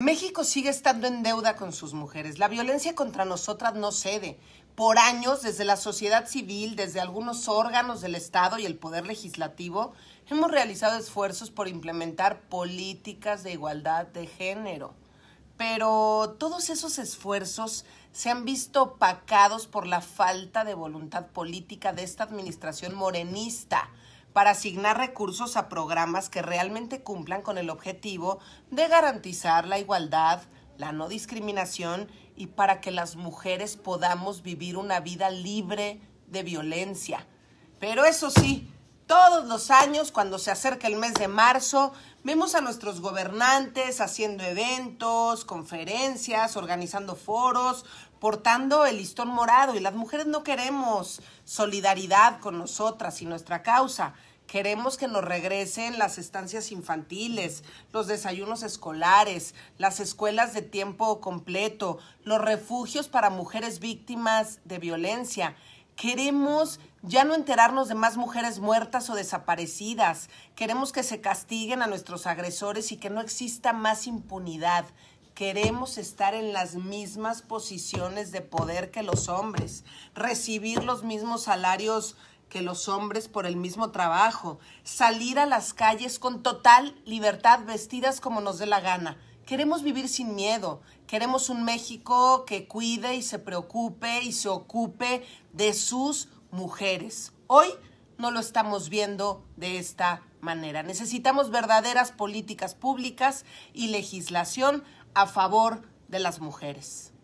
México sigue estando en deuda con sus mujeres. La violencia contra nosotras no cede. Por años, desde la sociedad civil, desde algunos órganos del Estado y el Poder Legislativo, hemos realizado esfuerzos por implementar políticas de igualdad de género. Pero todos esos esfuerzos se han visto opacados por la falta de voluntad política de esta administración morenista para asignar recursos a programas que realmente cumplan con el objetivo de garantizar la igualdad, la no discriminación y para que las mujeres podamos vivir una vida libre de violencia. Pero eso sí, todos los años, cuando se acerca el mes de marzo, vemos a nuestros gobernantes haciendo eventos, conferencias, organizando foros, portando el listón morado y las mujeres no queremos solidaridad con nosotras y nuestra causa. Queremos que nos regresen las estancias infantiles, los desayunos escolares, las escuelas de tiempo completo, los refugios para mujeres víctimas de violencia. Queremos ya no enterarnos de más mujeres muertas o desaparecidas. Queremos que se castiguen a nuestros agresores y que no exista más impunidad. Queremos estar en las mismas posiciones de poder que los hombres, recibir los mismos salarios que los hombres por el mismo trabajo, salir a las calles con total libertad vestidas como nos dé la gana Queremos vivir sin miedo, queremos un México que cuide y se preocupe y se ocupe de sus mujeres. Hoy no lo estamos viendo de esta manera. Necesitamos verdaderas políticas públicas y legislación a favor de las mujeres.